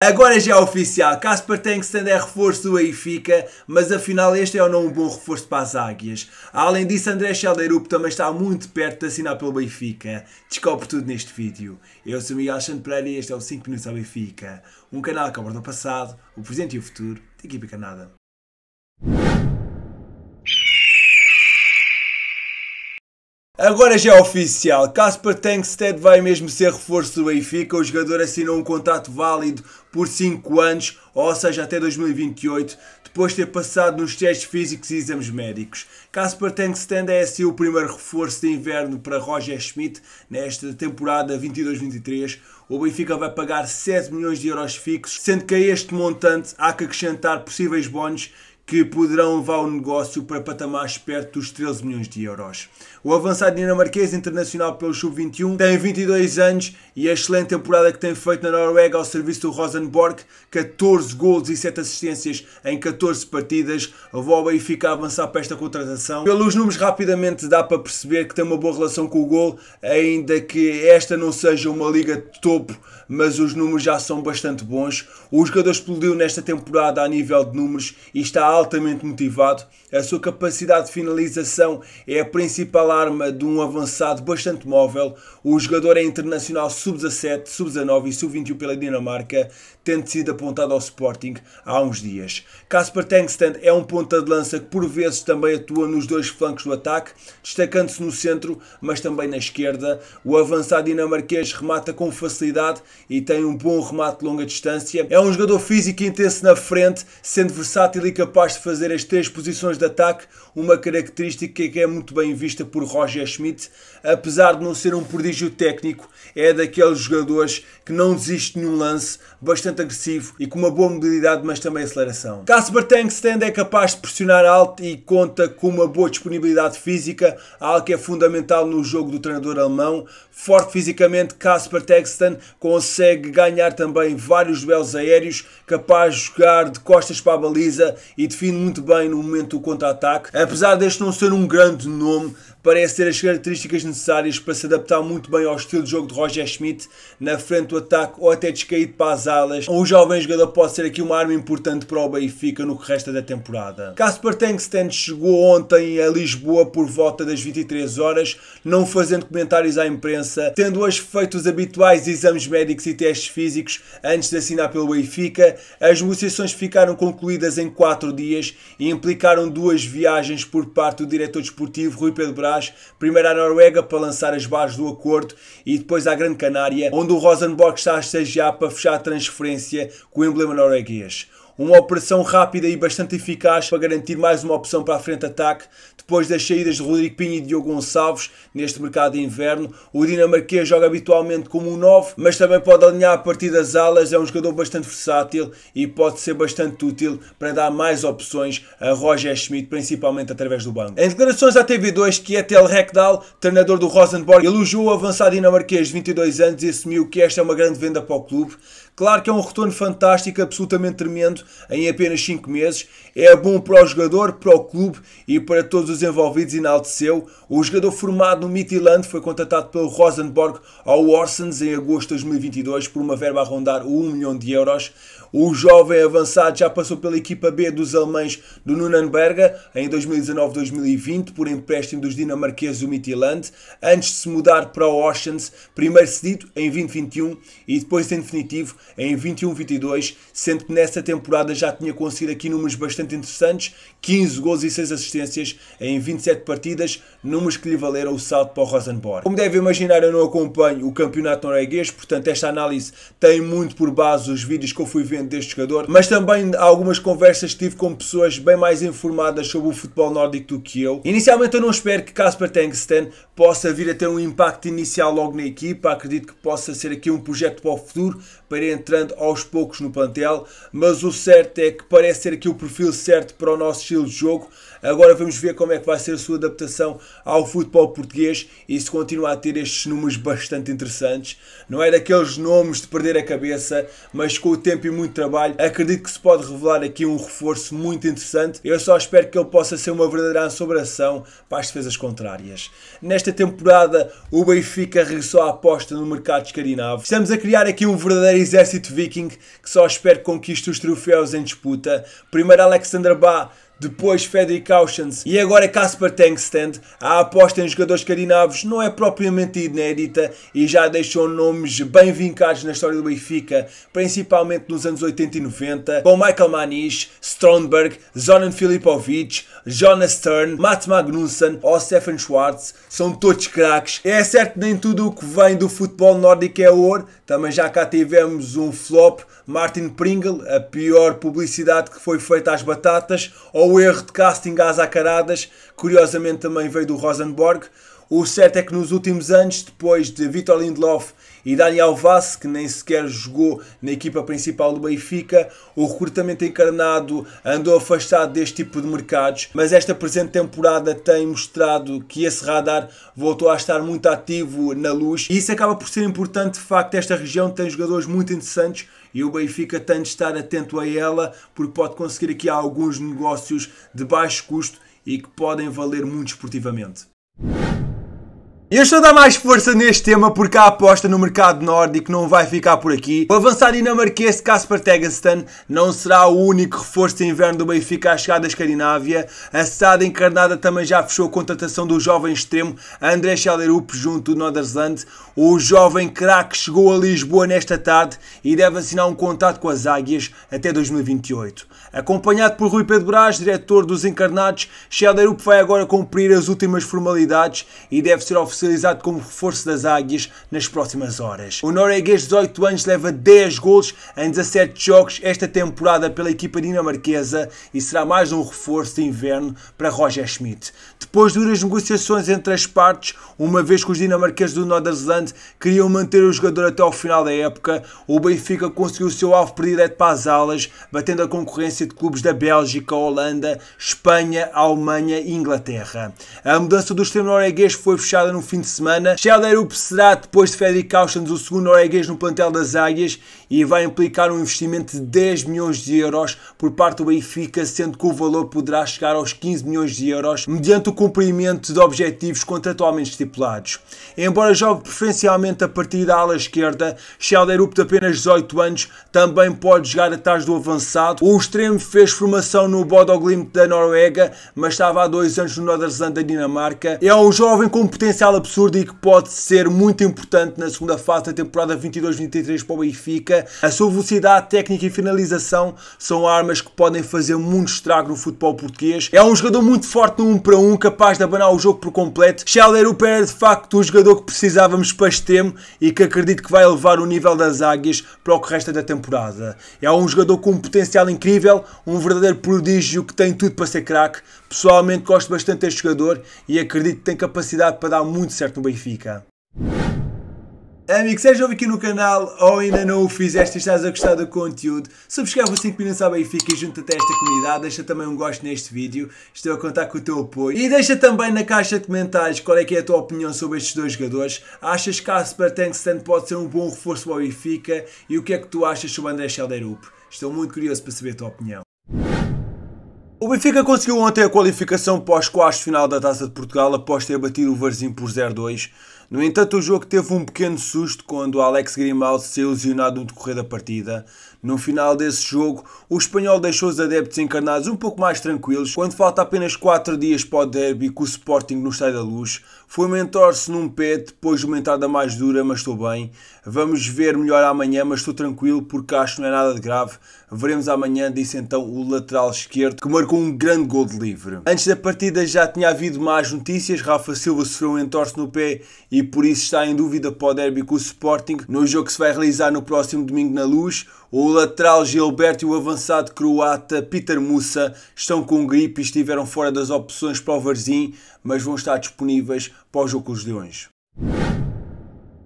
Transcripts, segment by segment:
Agora já é oficial, Casper Tengstend é reforço do Benfica, mas afinal este é ou não um bom reforço para as Águias. Além disso, André Chalderup também está muito perto de assinar pelo Benfica. Descobre tudo neste vídeo. Eu sou Miguel Alexandre Pereira e este é o 5 Minutos ao Benfica, um canal que aborda o passado, o presente e o futuro da equipa canada. Agora já é oficial, Casper Tankstead vai mesmo ser reforço do Benfica, o jogador assinou um contrato válido por 5 anos, ou seja, até 2028, depois de ter passado nos testes físicos e exames médicos. Casper Tankstead é assim o primeiro reforço de inverno para Roger Schmidt nesta temporada 22-23. O Benfica vai pagar 7 milhões de euros fixos, sendo que a este montante há que acrescentar possíveis bónus que poderão levar o negócio para patamares perto dos 13 milhões de euros. O avançado dinamarquês internacional pelo Sub-21 tem 22 anos e a excelente temporada que tem feito na Noruega ao serviço do Rosenborg, 14 gols e 7 assistências em 14 partidas, levou o Benfica a avançar para esta contratação. Pelos números rapidamente dá para perceber que tem uma boa relação com o gol, ainda que esta não seja uma liga de topo, mas os números já são bastante bons. O jogador explodiu nesta temporada a nível de números e está altamente motivado, a sua capacidade de finalização é a principal arma de um avançado bastante móvel. O jogador é internacional sub-17, sub-19 e sub-21 pela Dinamarca, tendo sido apontado ao Sporting há uns dias. Casper Tengstand é um ponta de lança que por vezes também atua nos dois flancos do ataque, destacando-se no centro, mas também na esquerda. O avançado dinamarquês remata com facilidade e tem um bom remate de longa distância. É um jogador físico e intenso na frente, sendo versátil e capaz capaz de fazer as três posições de ataque, uma característica é que é muito bem vista por Roger Schmidt, apesar de não ser um prodígio técnico, é daqueles jogadores que não desiste nenhum lance, bastante agressivo e com uma boa mobilidade, mas também aceleração. Casper Tankstand é capaz de pressionar alto e conta com uma boa disponibilidade física, algo que é fundamental no jogo do treinador alemão. Forte fisicamente, Casper Tankstand consegue ganhar também vários duelos aéreos, capaz de jogar de costas para a baliza e de define muito bem no momento do contra-ataque. Apesar deste não ser um grande nome, parece ter as características necessárias para se adaptar muito bem ao estilo de jogo de Roger Schmidt na frente do ataque ou até descaído para as alas. O jovem jogador pode ser aqui uma arma importante para o Benfica no que resta da temporada. Casper Tengsten chegou ontem a Lisboa por volta das 23 horas, não fazendo comentários à imprensa, tendo hoje feito os habituais exames médicos e testes físicos antes de assinar pelo Benfica. As negociações ficaram concluídas em 4 dias e implicaram duas viagens por parte do diretor desportivo Rui Pedro Braz atrás, primeiro à Noruega para lançar as bases do acordo e depois à Grande Canária, onde o Rosenborg está a estagiar para fechar a transferência com o emblema norueguês. Uma operação rápida e bastante eficaz para garantir mais uma opção para a frente de ataque. Depois das saídas de Rodrigo Pinho e Diogo Gonçalves neste mercado de inverno, o dinamarquês joga habitualmente como um 9, mas também pode alinhar a partir das alas. É um jogador bastante versátil e pode ser bastante útil para dar mais opções a Roger Schmidt, principalmente através do banco. Em declarações à TV2, Kietel Rekdal, treinador do Rosenborg, elogiou o avançado dinamarquês de 22 anos e assumiu que esta é uma grande venda para o clube. Claro que é um retorno fantástico, absolutamente tremendo, em apenas 5 meses. É bom para o jogador, para o clube e para todos os envolvidos, enalteceu. O jogador formado no Midtjylland foi contratado pelo Rosenborg ao Orsens em agosto de 2022 por uma verba a rondar 1 milhão de euros. O jovem avançado já passou pela equipa B dos alemães do Nunanberga em 2019-2020 por empréstimo dos dinamarqueses do Midtjylland, antes de se mudar para o Orsens, primeiro cedido em 2021 e depois em definitivo em 21-22, sendo que nessa temporada já tinha conseguido aqui números bastante interessantes, 15 gols e 6 assistências em 27 partidas, números que lhe valeram o salto para o Rosenborg. Como deve imaginar, eu não acompanho o campeonato norueguês, portanto esta análise tem muito por base os vídeos que eu fui vendo deste jogador, mas também há algumas conversas que tive com pessoas bem mais informadas sobre o futebol nórdico do que eu. Inicialmente eu não espero que Casper Tengsten possa vir a ter um impacto inicial logo na equipa, acredito que possa ser aqui um projeto para o futuro, para entrando aos poucos no plantel, mas o certo é que parece ser aqui o perfil certo para o nosso estilo de jogo. Agora vamos ver como é que vai ser a sua adaptação ao futebol português e se continua a ter estes números bastante interessantes. Não é daqueles nomes de perder a cabeça, mas com o tempo e muito trabalho, acredito que se pode revelar aqui um reforço muito interessante. Eu só espero que ele possa ser uma verdadeira assombração para as defesas contrárias. Nesta temporada, o Benfica regressou à aposta no mercado escandinavo. Estamos a criar aqui um verdadeiro exército exército viking que só espero que conquiste os troféus em disputa. Primeiro Alexander Ba, depois Frederick Auschens e agora Casper Tengstand. A aposta em jogadores escandinavos não é propriamente inédita e já deixou nomes bem vincados na história do Benfica, principalmente nos anos 80 e 90, com Michael Manish, Strondberg, Zoran Filipovic, Jonas Stern, Mats Magnusson ou Stefan Schwartz. São todos craques. É certo nem tudo o que vem do futebol nórdico é ouro, também já cá tivemos um flop, Martin Pringle, a pior publicidade que foi feita às batatas, ou o erro de casting às acaradas, curiosamente também veio do Rosenborg. O certo é que nos últimos anos, depois de Vitor Lindelof e Daniel Vaz, que nem sequer jogou na equipa principal do Benfica, o recrutamento encarnado andou afastado deste tipo de mercados, mas esta presente temporada tem mostrado que esse radar voltou a estar muito ativo na luz e isso acaba por ser importante, de facto, esta região tem jogadores muito interessantes e o Benfica tem de estar atento a ela porque pode conseguir aqui alguns negócios de baixo custo e que podem valer muito esportivamente. Eu estou a dar mais força neste tema porque a aposta no mercado nórdico não vai ficar por aqui. O avançado dinamarquês Kasper Tegestan não será o único reforço de inverno do Benfica à chegada da Escandinávia. A SAD encarnada também já fechou a contratação do jovem extremo André Chalerup junto do Nordersland. O jovem craque chegou a Lisboa nesta tarde e deve assinar um contrato com as Águias até 2028. Acompanhado por Rui Pedro Brás, diretor dos Encarnados, Xelderup vai agora cumprir as últimas formalidades e deve ser oficializado como reforço das Águias nas próximas horas. O norueguês de 18 anos leva 10 golos em 17 jogos esta temporada pela equipa dinamarquesa e será mais um reforço de inverno para Roger Schmidt. Depois de duras negociações entre as partes, uma vez que os dinamarqueses do Nordersland queriam manter o jogador até ao final da época, o Benfica conseguiu o seu alvo predileto para as alas, batendo a concorrência sequência de clubes da Bélgica, Holanda, Espanha, Alemanha e Inglaterra. A mudança do extremo norueguês foi fechada no fim de semana. Sheldon Erup será, depois de Fredrik Kaustens, o segundo norueguês no plantel das Águias e vai implicar um investimento de 10 milhões de euros por parte do Benfica, sendo que o valor poderá chegar aos 15 milhões de euros mediante o cumprimento de objetivos contratualmente estipulados. Embora jogue preferencialmente a partir da ala esquerda, Schelderup de apenas 18 anos também pode jogar atrás do avançado. O extremo fez formação no Bodoglimt da Noruega, mas estava há dois anos no Norderzand da Dinamarca. É um jovem com potencial absurdo e que pode ser muito importante na segunda fase da temporada 22-23 para o Benfica a sua velocidade técnica e finalização são armas que podem fazer muito estrago no futebol português. É um jogador muito forte no 1 para 1, um, capaz de abanar o jogo por completo. Scheller Upper era de facto o jogador que precisávamos para este tempo e que acredito que vai elevar o nível das águias para o que resta da temporada. É um jogador com um potencial incrível, um verdadeiro prodígio que tem tudo para ser craque. Pessoalmente gosto bastante deste jogador e acredito que tem capacidade para dar muito certo no Benfica. Amigo, és novo aqui no canal ou ainda não o fizeste e estás a gostar do conteúdo, subscreve o 5 Minutos ao Benfica e junta-te a esta comunidade, deixa também um gosto neste vídeo, estou a contar com o teu apoio. E deixa também na caixa de comentários qual é que é a tua opinião sobre estes dois jogadores. Achas que Asper Tankstand pode ser um bom reforço para o Benfica? E o que é que tu achas sobre André Schelderup? Estou muito curioso para saber a tua opinião. O Benfica conseguiu ontem a qualificação pós quartos final da Taça de Portugal após ter batido o Varzim por 0-2. No entanto, o jogo teve um pequeno susto quando Alex Grimaldo se ilusionado no decorrer da partida. No final desse jogo, o espanhol deixou os adeptos encarnados um pouco mais tranquilos quando falta apenas 4 dias para o derby com o Sporting no Estádio da Luz. Foi um entorse num pé depois de uma entrada mais dura, mas estou bem. Vamos ver melhor amanhã, mas estou tranquilo porque acho que não é nada de grave. Veremos amanhã, disse então o lateral esquerdo, que marcou um grande gol de livre. Antes da partida já tinha havido más notícias. Rafa Silva sofreu um entorse no pé e e por isso está em dúvida para o derby com o Sporting no jogo que se vai realizar no próximo domingo na Luz. O lateral Gilberto e o avançado croata Peter Musa estão com gripe e estiveram fora das opções para o Varzim, mas vão estar disponíveis para o jogo com os Leões.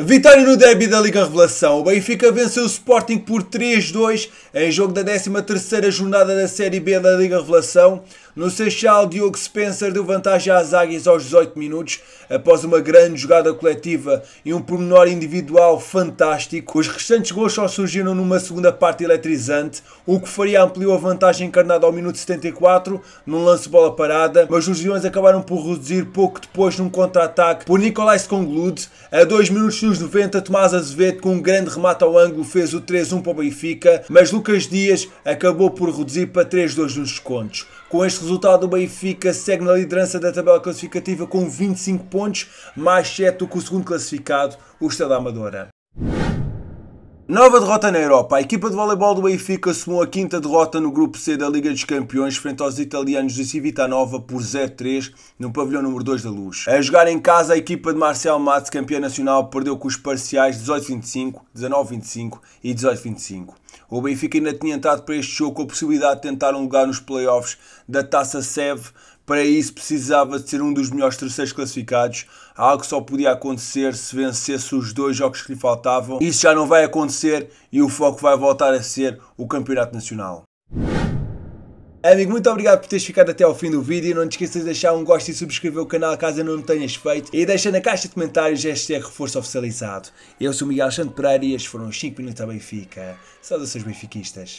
Vitória no derby da Liga Revelação. O Benfica venceu o Sporting por 3-2 em jogo da 13ª jornada da Série B da Liga Revelação. No Seixal, Diogo Spencer deu vantagem às Águias aos 18 minutos, após uma grande jogada coletiva e um pormenor individual fantástico. Os restantes gols só surgiram numa segunda parte eletrizante, o que Faria ampliou a vantagem encarnada ao minuto 74, num lance bola parada, mas os Leões acabaram por reduzir pouco depois num contra-ataque por Nicolás Conglud. A 2 minutos dos 90, Tomás Azevedo, com um grande remate ao ângulo, fez o 3-1 para o Benfica, mas Lucas Dias acabou por reduzir para 3-2 nos descontos. Com este resultado, o Benfica segue na liderança da tabela classificativa com 25 pontos, mais 7 do que o segundo classificado, o Estrela Amadora. Nova derrota na Europa. A equipa de voleibol do Benfica somou a quinta derrota no grupo C da Liga dos Campeões frente aos italianos de Civitanova por 0-3 no pavilhão número 2 da Luz. A jogar em casa, a equipa de Marcel Matos, campeã nacional, perdeu com os parciais 18-25, 19-25 e 18-25. O Benfica ainda tinha entrado para este jogo com a possibilidade de tentar um lugar nos playoffs da Taça Seve para isso precisava de ser um dos melhores terceiros classificados, algo que só podia acontecer se vencesse os dois jogos que lhe faltavam. Isso já não vai acontecer e o foco vai voltar a ser o Campeonato Nacional. Amigo, muito obrigado por teres ficado até ao fim do vídeo. Não te esqueças de deixar um gosto e subscrever o canal caso não tenhas feito. E deixa na caixa de comentários este é reforço oficializado. Eu sou o Miguel Alexandre Pereira e estes foram os 5 minutos a Benfica. Saudações benfiquistas.